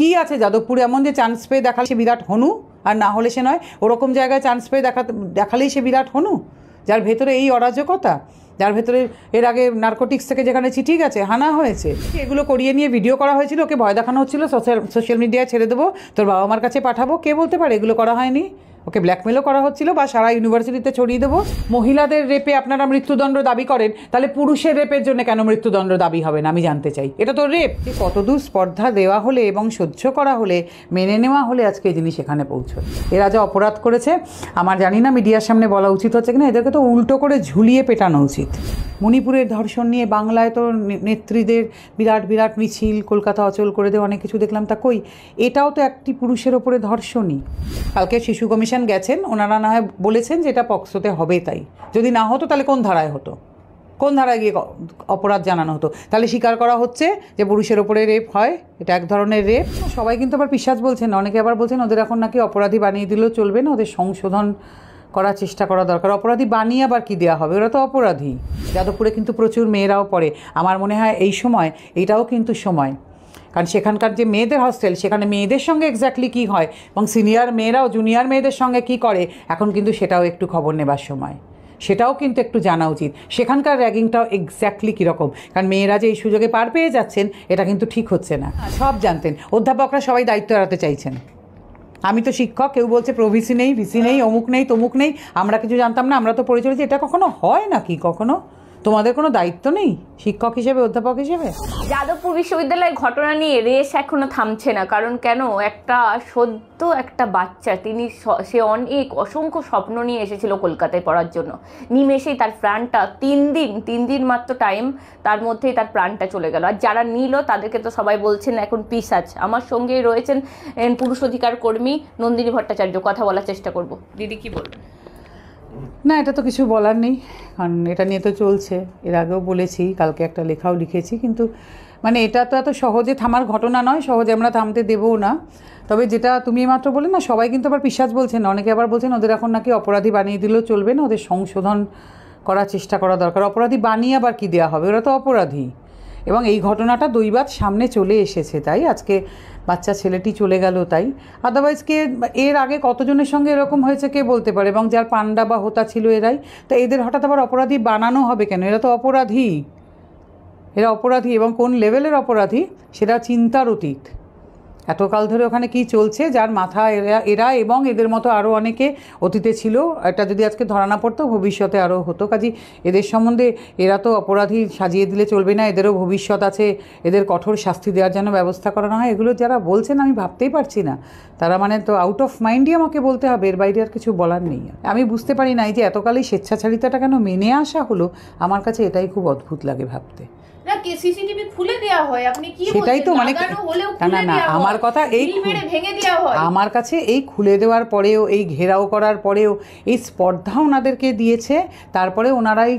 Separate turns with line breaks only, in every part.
কি আছে যাদবপুরে এমন যে চান্স পেয়ে দেখালে সে বিরাট হনু আর না হলে সে নয় ওরকম জায়গায় চান্স পেয়ে দেখা দেখালেই সে বিরাট হনু যার ভেতরে এই অরাজকতা যার ভেতরে এর আগে নার্কোটিক্স থেকে যেখানে চিঠি গেছে হানা হয়েছে এগুলো করিয়ে নিয়ে ভিডিও করা হয়েছিল ওকে ভয় দেখানো হচ্ছিল সোশ্যাল সোশ্যাল মিডিয়ায় ছেড়ে দেবো তোর বাবা মার কাছে পাঠাবো কে বলতে পারে এগুলো করা হয়নি ওকে ব্ল্যাকমেলও করা হচ্ছিল বা সারা ইউনিভার্সিটিতে ছড়িয়ে দেবো মহিলাদের রেপে আপনারা মৃত্যুদণ্ড দাবি করেন তাহলে পুরুষের রেপের জন্য কেন মৃত্যুদণ্ড দাবি হবে না আমি জানতে চাই এটা তো রেপ কতদূর স্পর্ধা দেওয়া হলে এবং সহ্য করা হলে মেনে নেওয়া হলে আজকে এই জিনিস এখানে পৌঁছবে এরা যা অপরাধ করেছে আমার জানি না মিডিয়ার সামনে বলা উচিত হচ্ছে কিনা এদেরকে তো উল্টো করে ঝুলিয়ে পেটানো উচিত মণিপুরের ধর্ষণ নিয়ে বাংলায় তো নেত্রীদের বিরাট বিরাট মিছিল কলকাতা অচল করে দেওয়া অনেক কিছু দেখলাম তা কই এটাও তো একটি পুরুষের ওপরে ধর্ষণই কালকে শিশু কমিশন কমিশন গেছেন ওনারা না হয় বলেছেন যে এটা পক্সোতে হবে তাই যদি না হতো তাহলে কোন ধারায় হতো কোন ধারায় গিয়ে অপরাধ জানানো হতো তাহলে স্বীকার করা হচ্ছে যে পুরুষের ওপরে রেপ হয় এটা এক ধরনের রেপ সবাই কিন্তু আবার বিশ্বাস বলছেন অনেকে আবার বলছেন ওদের এখন নাকি অপরাধী বানিয়ে দিলেও চলবে না ওদের সংশোধন করার চেষ্টা করা দরকার অপরাধী বানিয়ে আবার কি দেওয়া হবে ওরা তো অপরাধী যাদবপুরে কিন্তু প্রচুর মেয়েরাও পড়ে আমার মনে হয় এই সময় এটাও কিন্তু সময় কারণ সেখানকার যে মেয়েদের হস্টেল সেখানে মেয়েদের সঙ্গে এক্স্যাক্টলি কী হয় এবং সিনিয়র মেয়েরাও জুনিয়র মেয়েদের সঙ্গে কী করে এখন কিন্তু সেটাও একটু খবর নেবার সময় সেটাও কিন্তু একটু জানা উচিত সেখানকার র্যাগিংটাও এক্স্যাক্টলি কীরকম কারণ মেয়েরা যে এই সুযোগে পার পেয়ে যাচ্ছেন এটা কিন্তু ঠিক হচ্ছে না সব জানতেন অধ্যাপকরা সবাই দায়িত্ব এড়াতে চাইছেন আমি তো শিক্ষক কেউ বলছে প্রভিসি নেই ভিসি নেই অমুক নেই তমুক নেই আমরা কিছু জানতাম না আমরা তো পরিচয় এটা কখনো হয় নাকি কখনো তোমাদের কোনো দায়িত্ব নেই শিক্ষক হিসেবে অধ্যাপক হিসেবে যাদবপুর বিশ্ববিদ্যালয়ের ঘটনা নিয়ে রেস এখনো থামছে না কারণ কেন একটা সদ্য একটা বাচ্চা তিনি সে অনেক অসংখ্য স্বপ্ন নিয়ে এসেছিল কলকাতায় পড়ার জন্য নিমেষেই তার প্রাণটা তিন দিন তিন দিন মাত্র টাইম তার মধ্যেই তার প্রাণটা চলে গেল আর যারা নিল তাদেরকে তো সবাই বলছেন এখন পিসাজ আমার সঙ্গেই রয়েছেন পুরুষ অধিকার কর্মী নন্দিনী ভট্টাচার্য কথা বলার চেষ্টা করব দিদি কি বলবেন না এটা তো কিছু বলার নেই কারণ এটা নিয়ে তো চলছে এর আগেও বলেছি কালকে একটা লেখাও লিখেছি কিন্তু মানে এটা তো এত সহজে থামার ঘটনা নয় সহজে আমরা থামতে দেবও না তবে যেটা তুমি মাত্র বলে না সবাই কিন্তু আবার পিসাজ বলছেন অনেকে আবার বলছেন ওদের এখন নাকি অপরাধী বানিয়ে দিলেও চলবে না ওদের সংশোধন করার চেষ্টা করা দরকার অপরাধী বানিয়ে আবার কি দেওয়া হবে ওরা তো অপরাধী এবং এই ঘটনাটা দৈবাত সামনে চলে এসেছে তাই আজকে বাচ্চা ছেলেটি চলে গেল তাই আদারওয়াইজ কে এর আগে কতজনের সঙ্গে এরকম হয়েছে কে বলতে পারে এবং যার পাণ্ডা বা হোতা ছিল এরাই তো এদের হঠাৎ আবার অপরাধী বানানো হবে কেন এরা তো অপরাধী এরা অপরাধী এবং কোন লেভেলের অপরাধী সেটা চিন্তার অতীত এতকাল ধরে ওখানে কি চলছে যার মাথা এরা এরা এবং এদের মতো আরও অনেকে অতীতে ছিল এটা যদি আজকে ধরা না পড়তো ভবিষ্যতে আরও হতো কাজে এদের সম্বন্ধে এরা তো অপরাধী সাজিয়ে দিলে চলবে না এদেরও ভবিষ্যৎ আছে এদের কঠোর শাস্তি দেওয়ার জন্য ব্যবস্থা করানো হয় এগুলো যারা বলছেন আমি ভাবতেই পারছি না তারা মানে তো আউট অফ মাইন্ডই আমাকে বলতে হবে এর বাইরে আর কিছু বলার নেই আমি বুঝতে পারি না যে এতকালেই স্বেচ্ছাচারিতাটা কেন মেনে আসা হলো আমার কাছে এটাই খুব অদ্ভুত লাগে ভাবতে সেটাই তো মানে না না আমার কথা এই আমার কাছে এই খুলে দেওয়ার পরেও এই ঘেরাও করার পরেও এই স্পর্ধা ওনাদেরকে দিয়েছে তারপরে ওনারাই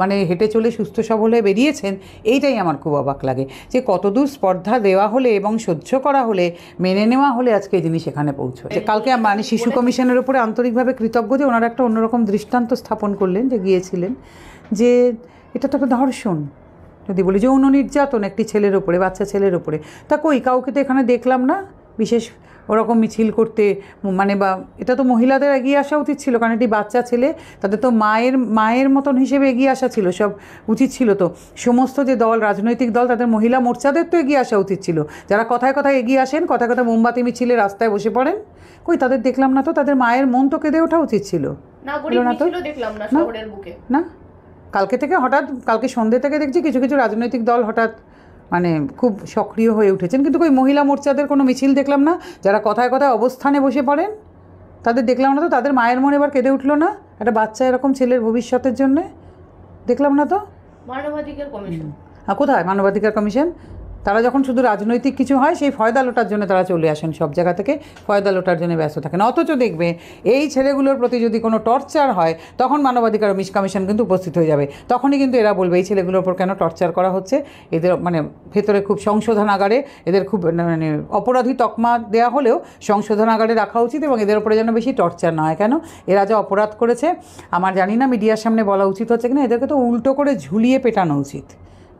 মানে হেঁটে চলে সুস্থ সবল হয়ে বেরিয়েছেন এইটাই আমার খুব অবাক লাগে যে কতদূর স্পর্ধা দেওয়া হলে এবং সহ্য করা হলে মেনে নেওয়া হলে আজকে এই জিনিস এখানে পৌঁছয় কালকে মানে শিশু কমিশনের উপরে আন্তরিকভাবে কৃতজ্ঞ যে ওনারা একটা অন্যরকম দৃষ্টান্ত স্থাপন করলেন যে গিয়েছিলেন যে এটা তো একটা ধর্ষণ যদি বলি যৌন নির্যাতন একটি ছেলের ওপরে বাচ্চা ছেলের ওপরে তা কই কাউকে তো এখানে দেখলাম না বিশেষ ওরকম মিছিল করতে মানে বা এটা তো মহিলাদের এগিয়ে আসা উচিত ছিল কারণ এটি বাচ্চা ছেলে তাদের তো মায়ের মায়ের মতন হিসেবে এগিয়ে আসা ছিল সব উচিত ছিল তো সমস্ত যে দল রাজনৈতিক দল তাদের মহিলা মোর্চাদের তো এগিয়ে আসা উচিত ছিল যারা কথায় কথায় এগিয়ে আসেন কথায় কথায় মোমবাতি মিছিলে রাস্তায় বসে পড়েন কই তাদের দেখলাম না তো তাদের মায়ের মন তো কেঁদে ওঠা উচিত ছিল না না কালকে থেকে হঠাৎ কালকে সন্ধ্যে থেকে দেখছি কিছু কিছু রাজনৈতিক দল হঠাৎ মানে খুব সক্রিয় হয়ে উঠেছেন কিন্তু ওই মহিলা মোর্চাদের কোনো মিছিল দেখলাম না যারা কথায় কথায় অবস্থানে বসে পড়েন তাদের দেখলাম না তো তাদের মায়ের মনে এবার কেঁদে উঠলো না একটা বাচ্চা এরকম ছেলের ভবিষ্যতের জন্যে দেখলাম না তো মানবাধিকার কমিশন কোথায় মানবাধিকার কমিশন তারা যখন শুধু রাজনৈতিক কিছু হয় সেই ফয়দা লোটার জন্য তারা চলে আসেন সব জায়গা থেকে ফয়দা লোটার জন্য ব্যস্ত থাকেন অথচ দেখবে এই ছেলেগুলোর প্রতি যদি কোনো টর্চার হয় তখন মানবাধিকার মিস কমিশন কিন্তু উপস্থিত হয়ে যাবে তখনই কিন্তু এরা বলবে এই ছেলেগুলোর ওপর কেন টর্চার করা হচ্ছে এদের মানে ভেতরে খুব সংশোধনাগারে এদের খুব মানে, মানে অপরাধী তকমা দেওয়া হলেও সংশোধনাগারে রাখা উচিত এবং এদের ওপরে যেন বেশি টর্চার না হয় কেন এরা যা অপরাধ করেছে আমার জানি না মিডিয়ার সামনে বলা উচিত হচ্ছে কিনা এদেরকে তো উল্টো করে ঝুলিয়ে পেটানো উচিত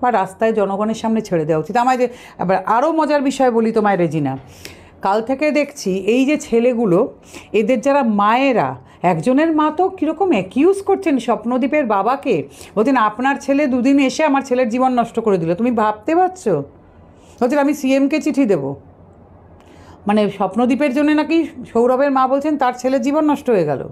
বা রাস্তায় জনগণের সামনে ছেড়ে দেওয়া উচিত আমায় যে এবার আরও মজার বিষয় বলি তোমায় রেজিনা কাল থেকে দেখছি এই যে ছেলেগুলো এদের যারা মায়েরা একজনের মা তো কীরকম অ্যাকিউজ করছেন স্বপ্নদ্বীপের বাবাকে বলছেন আপনার ছেলে দুদিন এসে আমার ছেলের জীবন নষ্ট করে দিল তুমি ভাবতে পারছ বলছেন আমি সিএমকে চিঠি দেব মানে স্বপ্নদ্বীপের জন্য নাকি সৌরভের মা বলছেন তার ছেলের জীবন নষ্ট হয়ে গেল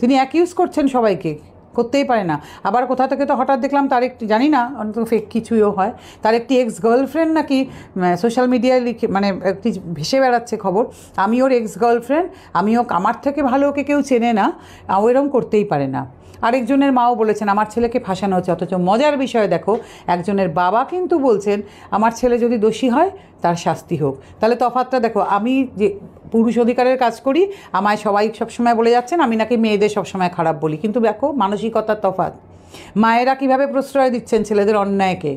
তিনি অ্যাকিউজ করছেন সবাইকে করতেই পারে না আবার কোথা থেকে তো হঠাৎ দেখলাম তার একটি জানি না অন্তত ফেক কিছুইও হয় তার একটি এক্স গার্লফ্রেন্ড নাকি সোশ্যাল মিডিয়ায় লিখে মানে একটি ভেসে বেড়াচ্ছে খবর আমি ওর এক্স গার্লফ্রেন্ড আমি আমার থেকে ভালো ওকে কেউ চেনে না ও এরম করতেই পারে না আরেকজনের মাও বলেছেন আমার ছেলেকে ফাঁসানো হচ্ছে অথচ মজার বিষয় দেখো একজনের বাবা কিন্তু বলছেন আমার ছেলে যদি দোষী হয় তার শাস্তি হোক তাহলে তফাতটা দেখো আমি যে পুরুষ অধিকারের কাজ করি আমায় সবাই সবসময় বলে যাচ্ছেন আমি নাকি মেয়েদের সবসময় খারাপ বলি কিন্তু দেখো মানসিকতার তফাত মায়েরা কিভাবে প্রশ্রয় দিচ্ছেন ছেলেদের অন্যায়কে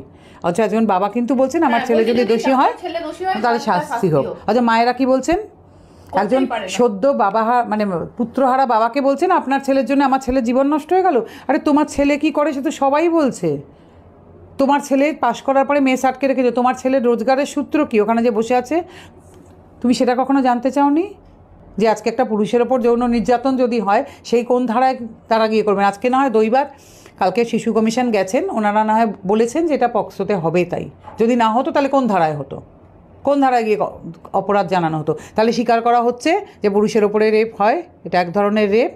আচ্ছা একজন বাবা কিন্তু বলছেন আমার হ্যাঁ, ছেলে যদি দোষী হয় তাহলে শাস্তি হোক আচ্ছা মায়েরা কি বলছেন একজন সদ্য বাবা মানে পুত্রহারা বাবাকে বলছেন আপনার ছেলের জন্য আমার ছেলের জীবন নষ্ট হয়ে গেল আরে তোমার ছেলে কি করে সে তো সবাই বলছে তোমার ছেলে পাশ করার পরে মেয়ে আটকে রেখেছে তোমার ছেলে রোজগারের সূত্র কি ওখানে যে বসে আছে তুমি সেটা কখনো জানতে চাওনি যে আজকে একটা পুরুষের ওপর যৌন নির্যাতন যদি হয় সেই কোন ধারায় তারা গিয়ে করবেন আজকে না হয় দৈবার কালকে শিশু কমিশন গেছেন ওনারা না হয় বলেছেন যে এটা পক্সোতে হবে তাই যদি না হতো তাহলে কোন ধারায় হতো কোন ধারায় গিয়ে অপরাধ জানানো হতো তাহলে স্বীকার করা হচ্ছে যে পুরুষের ওপরে রেপ হয় এটা এক ধরনের রেপ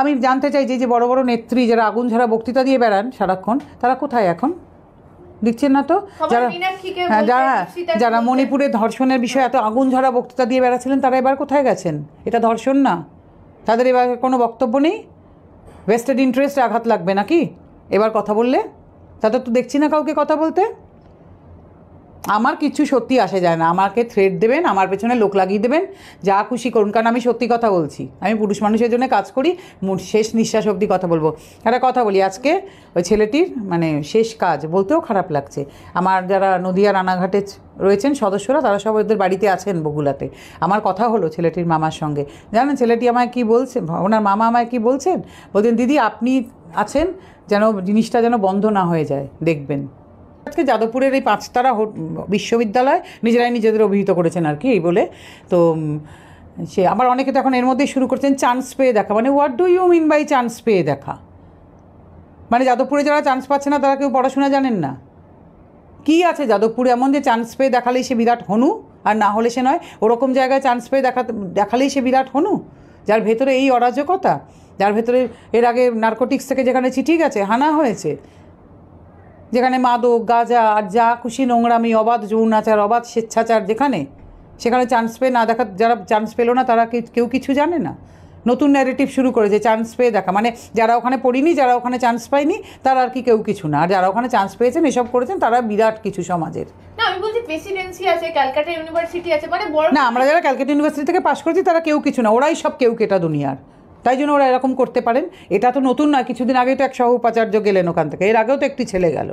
আমি জানতে চাই যে বড় বড় নেত্রী যারা আগুন ঝাড়া বক্তৃতা দিয়ে বেড়ান সারাক্ষণ তারা কোথায় এখন দিচ্ছেন না তো যারা হ্যাঁ, যারা যারা মণিপুরে ধর্ষণের বিষয়ে এত আগুন ঝরা বক্তৃতা দিয়ে বেড়াচ্ছিলেন তারা এবার কোথায় গেছেন এটা ধর্ষণ না তাদের এবার কোনো বক্তব্য নেই ওয়েস্টেড ইন্টারেস্টে আঘাত লাগবে নাকি এবার কথা বললে তাদের তো দেখছি না কাউকে কথা বলতে আমার কিছু সত্যি আসে যায় না আমাকে থ্রেড দেবেন আমার পেছনে লোক লাগিয়ে দেবেন যা খুশি করুন কারণ আমি সত্যি কথা বলছি আমি পুরুষ মানুষের জন্য কাজ করি শেষ নিঃশ্বাস অবধি কথা বলবো একটা কথা বলি আজকে ওই ছেলেটির মানে শেষ কাজ বলতেও খারাপ লাগছে আমার যারা নদিয়া রানাঘাটে রয়েছেন সদস্যরা তারা সব ওদের বাড়িতে আছেন বগুলাতে আমার কথা হলো ছেলেটির মামার সঙ্গে জানেন ছেলেটি আমায় কি বলছেন ওনার মামা আমায় কি বলছেন বলছেন দিদি আপনি আছেন যেন জিনিসটা যেন বন্ধ না হয়ে যায় দেখবেন আজকে যাদবপুরের এই পাঁচতারা বিশ্ববিদ্যালয় নিজেরাই নিজেদের অভিহিত করেছেন আর কি এই বলে তো সে আবার অনেকে তো এখন এর মধ্যেই শুরু করছেন চান্স পেয়ে দেখা মানে what do you mean by chance পেয়ে দেখা মানে যাদবপুরে যারা চান্স পাচ্ছে না তারা কেউ পড়াশোনা জানেন না কি আছে যাদবপুরে এমন যে চান্স পেয়ে দেখালেই সে বিরাট হনু আর না হলে সে নয় ওরকম জায়গায় চান্স পেয়ে দেখা দেখালেই সে বিরাট হনু যার ভেতরে এই অরাজকতা যার ভেতরে এর আগে নার্কোটিক্স থেকে যেখানে চিঠি গেছে হানা হয়েছে যেখানে মাদক গাঁজা আর যা খুশি নোংরামি অবাধ যৌনাচার অবাধ স্বেচ্ছাচার যেখানে সেখানে চান্স পেয়ে না দেখা যারা চান্স পেলো না তারা কেউ কিছু জানে না নতুন ন্যারেটিভ শুরু করেছে চান্স পেয়ে দেখা মানে যারা ওখানে পড়িনি যারা ওখানে চান্স পায়নি তারা আর কি কেউ কিছু না আর যারা ওখানে চান্স পেয়েছেন এসব করেছেন তারা বিরাট কিছু সমাজের না আমি বলছি প্রেসিডেন্সি আছে ক্যালকাটা ইউনিভার্সিটি আছে মানে না আমরা যারা ক্যালকাটা ইউনিভার্সিটি থেকে পাশ করেছি তারা কেউ কিছু না ওরাই সব কেউ কেটা দুনিয়ার তাই জন্য ওরা এরকম করতে পারেন এটা তো নতুন নয় কিছুদিন আগে তো এক সহ উপাচার্য গেলেন ওখান থেকে এর আগেও তো একটি ছেলে গেল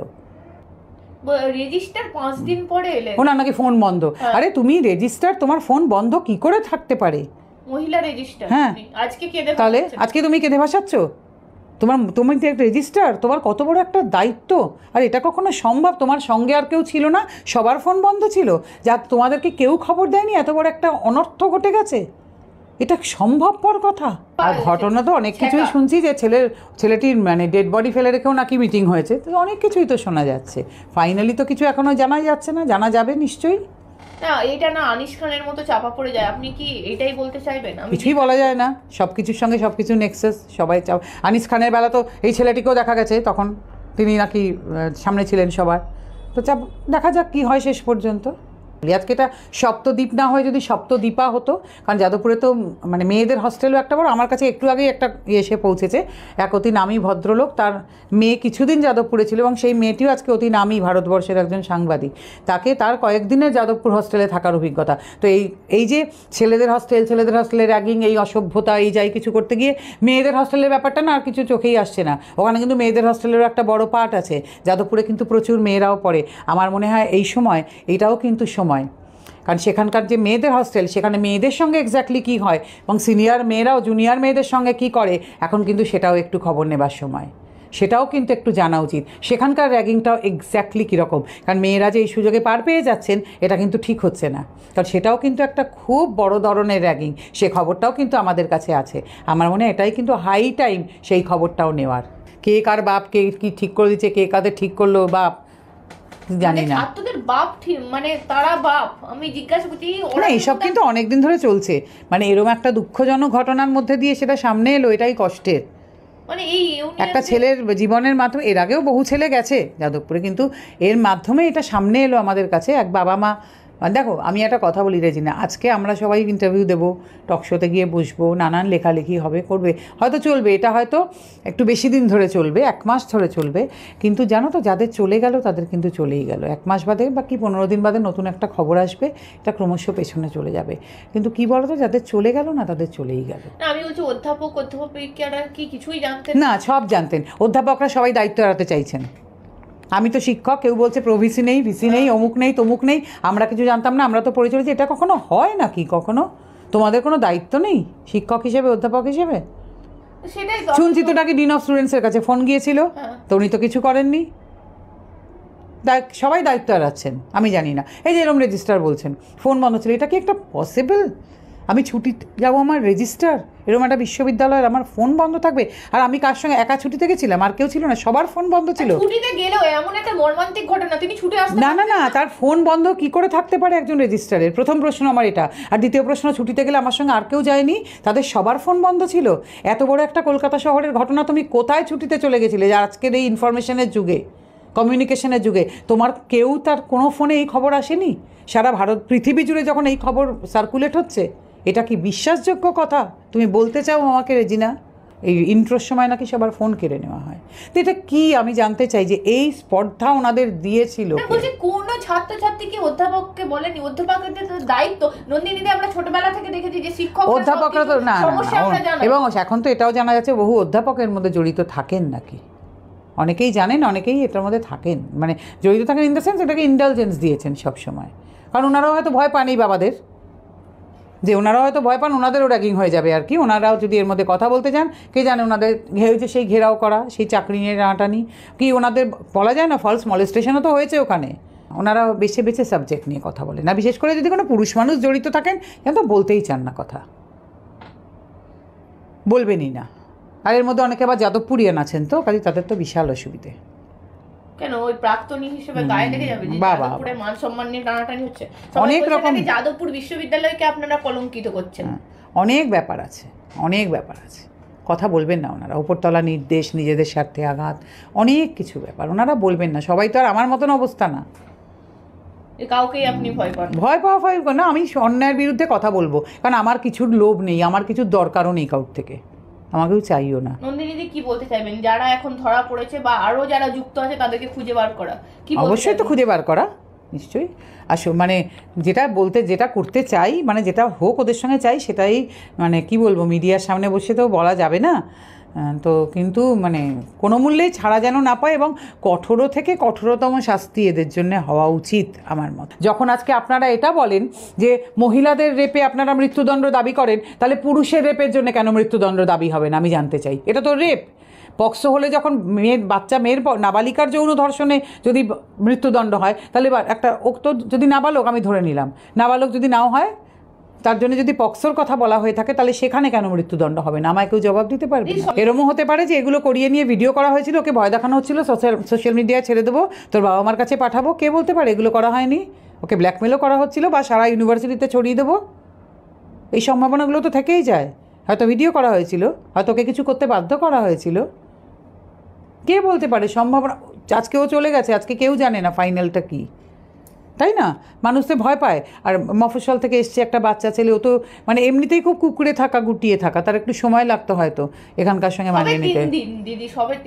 রেজিস্টার পাঁচ দিন পরে এলেন নাকি ফোন বন্ধ হ্যাঁ। আরে তুমি রেজিস্টার তোমার ফোন বন্ধ কি করে থাকতে পারে মহিলা রেজিস্টার হ্যাঁ আজকে কেঁদে তাহলে আজকে তুমি কেঁদে ভাসাচ্ছ তোমার তুমি তো একটা রেজিস্টার তোমার কত বড় একটা দায়িত্ব আর এটা কখনো সম্ভব তোমার সঙ্গে আর কেউ ছিল না সবার ফোন বন্ধ ছিল যা তোমাদেরকে কেউ খবর দেয়নি এত বড় একটা অনর্থ ঘটে গেছে এটা সম্ভবপর কথা আর ঘটনা তো অনেক কিছুই শুনছি যে ছেলের ছেলেটির মানে ডেড বডি ফেলে রেখেও নাকি মিটিং হয়েছে তো অনেক কিছুই তো শোনা যাচ্ছে ফাইনালি তো কিছু এখনো জানাই যাচ্ছে না জানা যাবে নিশ্চয়ই না এটা না আনিস খানের মতো চাপা পড়ে যায় আপনি কি এটাই বলতে চাইবেন কিছুই বলা যায় না সব কিছুর সঙ্গে সব কিছু নেক্সেস সবাই চাপ আনিস খানের বেলা তো এই ছেলেটিকেও দেখা গেছে তখন তিনি নাকি সামনে ছিলেন সবার তো চাপ দেখা যাক কী হয় শেষ পর্যন্ত আজকে এটা সপ্তদ্বীপ না হয় যদি সপ্তদ্বীপা হতো কারণ যাদবপুরে তো মানে মেয়েদের হস্টেলও একটা বড় আমার কাছে একটু আগেই একটা ইয়ে এসে পৌঁছেছে এক অতি নামী ভদ্রলোক তার মেয়ে কিছুদিন যাদবপুরে ছিল এবং সেই মেয়েটিও আজকে অতি নামী ভারতবর্ষের একজন সাংবাদিক তাকে তার কয়েকদিনের যাদবপুর হস্টেলে থাকার অভিজ্ঞতা তো এই এই যে ছেলেদের হস্টেল ছেলেদের হস্টেলে র্যাগিং এই অসভ্যতা এই যাই কিছু করতে গিয়ে মেয়েদের হস্টেলের ব্যাপারটা না আর কিছু চোখেই আসছে না ওখানে কিন্তু মেয়েদের হস্টেলেরও একটা বড় পার্ট আছে যাদবপুরে কিন্তু প্রচুর মেয়েরাও পড়ে আমার মনে হয় এই সময় এটাও কিন্তু সময় সময় কারণ সেখানকার যে মেয়েদের হস্টেল সেখানে মেয়েদের সঙ্গে এক্স্যাক্টলি কী হয় এবং সিনিয়র মেয়েরাও জুনিয়র মেয়েদের সঙ্গে কী করে এখন কিন্তু সেটাও একটু খবর নেবার সময় সেটাও কিন্তু একটু জানা উচিত সেখানকার র্যাগিংটাও এক্স্যাক্টলি কীরকম কারণ মেয়েরা যে এই সুযোগে পার পেয়ে যাচ্ছেন এটা কিন্তু ঠিক হচ্ছে না কারণ সেটাও কিন্তু একটা খুব বড় ধরনের র্যাগিং সে খবরটাও কিন্তু আমাদের কাছে আছে আমার মনে হয় এটাই কিন্তু হাই টাইম সেই খবরটাও নেওয়ার কে কার বাপ কে কী ঠিক করে দিচ্ছে কে কাদের ঠিক করলো বাপ মানে না তোদের বাপ মানে তারা বাপ এসব কিন্তু ধরে চলছে মানে একটা দুঃখজনক ঘটনার মধ্যে দিয়ে সেটা সামনে এলো এটাই কষ্টের মানে একটা ছেলের জীবনের মাধ্যমে এর আগেও বহু ছেলে গেছে যাদবপুরে কিন্তু এর মাধ্যমে এটা সামনে এলো আমাদের কাছে এক বাবা মা দেখো আমি একটা কথা বলি রেজিনা আজকে আমরা সবাই ইন্টারভিউ দেবো টকশোতে গিয়ে বসবো নানান লেখালেখি হবে করবে হয়তো চলবে এটা হয়তো একটু বেশি দিন ধরে চলবে এক মাস ধরে চলবে কিন্তু জানো তো যাদের চলে গেল তাদের কিন্তু চলেই গেল এক মাস বাদে বা কি পনেরো দিন বাদে নতুন একটা খবর আসবে এটা ক্রমশ পেছনে চলে যাবে কিন্তু কি বলতো যাদের চলে গেল না তাদের চলেই গেল আমি বলছি অধ্যাপক অধ্যাপক কি কিছুই জানতেন না সব জানতেন অধ্যাপকরা সবাই দায়িত্ব এড়াতে চাইছেন আমি তো শিক্ষক কেউ বলছে প্রভিসি নেই ভিসি নেই অমুক নেই তমুক নেই আমরা কিছু জানতাম না আমরা তো পড়ে চলেছি এটা কখনো হয় নাকি কখনো তোমাদের কোনো দায়িত্ব নেই শিক্ষক হিসেবে অধ্যাপক হিসেবে শুনছি তো নাকি ডিন অফ স্টুডেন্টসের কাছে ফোন গিয়েছিল হ্যাঁ। তো উনি তো কিছু করেননি সবাই দায়িত্ব আছেন আমি জানি না এই যে এরম রেজিস্টার বলছেন ফোন বন্ধ ছিল এটা কি একটা পসিবল আমি ছুটি যাবো আমার রেজিস্টার এরকম একটা বিশ্ববিদ্যালয়ের আমার ফোন বন্ধ থাকবে আর আমি কার সঙ্গে একা ছুটিতে গেছিলাম আর কেউ ছিল না সবার ফোন বন্ধ ছিল ছুটিতে গেলেও এমন একটা মর্মান্তিক ঘটনা ছুটে না না না তার ফোন বন্ধ কি করে থাকতে পারে একজন রেজিস্টারের প্রথম প্রশ্ন আমার এটা আর দ্বিতীয় প্রশ্ন ছুটিতে গেলে আমার সঙ্গে আর কেউ যায়নি তাদের সবার ফোন বন্ধ ছিল এত বড় একটা কলকাতা শহরের ঘটনা তুমি কোথায় ছুটিতে চলে গেছিলে যে আজকের এই ইনফরমেশনের যুগে কমিউনিকেশনের যুগে তোমার কেউ তার কোনো ফোনে এই খবর আসেনি সারা ভারত পৃথিবী জুড়ে যখন এই খবর সার্কুলেট হচ্ছে এটা কি বিশ্বাসযোগ্য কথা তুমি বলতে চাও আমাকে রেজিনা এই ইন্ট্রোর সময় নাকি সবার ফোন কেড়ে নেওয়া হয় তো এটা কি আমি জানতে চাই যে এই স্পর্ধা ওনাদের দিয়েছিল কোন ছাত্রছাত্রীকে অধ্যাপককে বলেনি অধ্যাপকদের দায়িত্ব নন্দিনীতে আমরা ছোটবেলা থেকে দেখেছি যে শিক্ষক অধ্যাপকরা তো না এবং এখন তো এটাও জানা যাচ্ছে বহু অধ্যাপকের মধ্যে জড়িত থাকেন নাকি অনেকেই জানেন অনেকেই এটার মধ্যে থাকেন মানে জড়িত থাকেন ইন দ্য সেন্স এটাকে ইন্ডালজেন্স দিয়েছেন সবসময় কারণ ওনারাও হয়তো ভয় পান এই বাবাদের যে ওনারা হয়তো ভয় পান ওনাদেরও র্যাগিং হয়ে যাবে আর কি ওনারাও যদি এর মধ্যে কথা বলতে চান কে জানে ওনাদের হয়েছে সেই ঘেরাও করা সেই চাকরি নিয়ে টানাটানি কি ওনাদের বলা যায় না ফলস মলেস্টেশনও তো হয়েছে ওখানে ওনারা বেছে বেছে সাবজেক্ট নিয়ে কথা বলে না বিশেষ করে যদি কোনো পুরুষ মানুষ জড়িত থাকেন কেন তো বলতেই চান না কথা বলবেনই না আর এর মধ্যে অনেকে আবার যাদবপুরিয়ান আছেন তো কাজে তাদের তো বিশাল অসুবিধে কেন ওই প্রাক্তনী হিসেবে গায়ে লেগে যাবে যাদবপুরের মান সম্মান নিয়ে টানাটানি হচ্ছে অনেক রকম যাদবপুর বিশ্ববিদ্যালয়কে আপনারা কলঙ্কিত করছেন হ্যাঁ, অনেক ব্যাপার আছে অনেক ব্যাপার আছে কথা বলবেন না ওনারা উপরতলা নির্দেশ নিজেদের স্বার্থে আঘাত অনেক কিছু ব্যাপার ওনারা বলবেন না সবাই তো আর আমার মতন অবস্থা না কাউকেই আপনি ভয় পান ভয় পাওয়া ভয় না আমি অন্যায়ের বিরুদ্ধে কথা বলবো কারণ আমার কিছুর লোভ নেই আমার কিছুর দরকারও নেই কাউর থেকে আমাকেও চাইও না নন্দিনীদি কি বলতে চাইবেন যারা এখন ধরা পড়েছে বা আরও যারা যুক্ত আছে তাদেরকে খুঁজে বার করা কি অবশ্যই তো খুঁজে বার করা নিশ্চয়ই আসো মানে যেটা বলতে যেটা করতে চাই মানে যেটা হোক ওদের সঙ্গে চাই সেটাই মানে কি বলবো মিডিয়ার সামনে বসে তো বলা যাবে না হ্যাঁ, তো কিন্তু মানে কোনো মূল্যেই ছাড়া যেন না পায় এবং কঠোর থেকে কঠোরতম শাস্তি এদের জন্য হওয়া উচিত আমার মত যখন আজকে আপনারা এটা বলেন যে মহিলাদের রেপে আপনারা মৃত্যুদণ্ড দাবি করেন তাহলে পুরুষের রেপের জন্য কেন মৃত্যুদণ্ড দাবি হবে না আমি জানতে চাই এটা তো রেপ পক্সো হলে যখন মেয়ের বাচ্চা মেয়ের নাবালিকার যৌন ধর্ষণে যদি মৃত্যুদণ্ড হয় তাহলে একটা ওক্ত যদি নাবালক আমি ধরে নিলাম নাবালক যদি নাও হয় তার জন্য যদি পক্সোর কথা বলা হয়ে থাকে তাহলে সেখানে কেন মৃত্যুদণ্ড হবে না আমায় কেউ জবাব দিতে পারবে এরমও হতে পারে যে এগুলো করিয়ে নিয়ে ভিডিও করা হয়েছিল ওকে ভয় দেখানো হচ্ছিল সোশ্যাল সোশ্যাল মিডিয়ায় ছেড়ে দেবো তোর বাবা মার কাছে পাঠাবো কে বলতে পারে এগুলো করা হয়নি ওকে ব্ল্যাকমেলও করা হচ্ছিল বা সারা ইউনিভার্সিটিতে ছড়িয়ে দেবো এই সম্ভাবনাগুলো তো থেকেই যায় হয়তো ভিডিও করা হয়েছিল হয়তো ওকে কিছু করতে বাধ্য করা হয়েছিল কে বলতে পারে সম্ভাবনা আজকে ও চলে গেছে আজকে কেউ জানে না ফাইনালটা কী তাই না মানুষ তো ভয় পায় আর মফস্বল থেকে এসছে একটা বাচ্চা ছেলে ও তো মানে এমনিতেই খুব কুকুরে থাকা গুটিয়ে থাকা তার একটু সময় লাগতো হয়তো এখানকার সঙ্গে মানিয়ে নিতে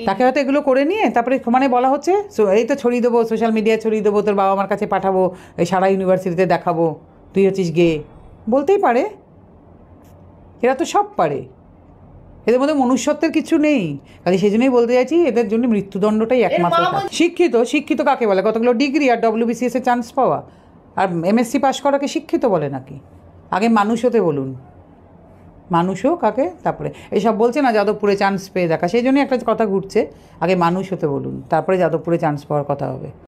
তাকে হয়তো এগুলো করে নিয়ে তারপরে মানে বলা হচ্ছে এই তো ছড়িয়ে দেবো সোশ্যাল মিডিয়ায় ছড়িয়ে দেবো তোর বাবা আমার কাছে পাঠাবো এই সারা ইউনিভার্সিটিতে দেখাবো তুই হচ্ছিস গে বলতেই পারে এরা তো সব পারে এদের মধ্যে মনুষ্যত্বের কিছু নেই কাজে সেই জন্যই বলতে চাইছি এদের জন্য মৃত্যুদণ্ডটাই একমাত্র শিক্ষিত শিক্ষিত কাকে বলে কতগুলো ডিগ্রি আর ডব্লিউবিসিএস এ চান্স পাওয়া আর এমএসসি পাশ করাকে শিক্ষিত বলে নাকি আগে মানুষ হতে বলুন মানুষও কাকে তারপরে এসব বলছে না যাদবপুরে চান্স পেয়ে দেখা সেই জন্যই একটা কথা ঘুরছে আগে মানুষ হতে বলুন তারপরে যাদবপুরে চান্স পাওয়ার কথা হবে